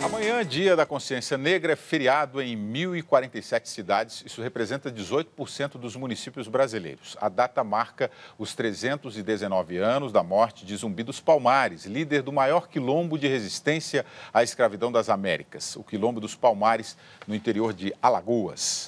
Amanhã, dia da consciência negra, é feriado em 1.047 cidades. Isso representa 18% dos municípios brasileiros. A data marca os 319 anos da morte de Zumbi dos Palmares, líder do maior quilombo de resistência à escravidão das Américas, o Quilombo dos Palmares, no interior de Alagoas.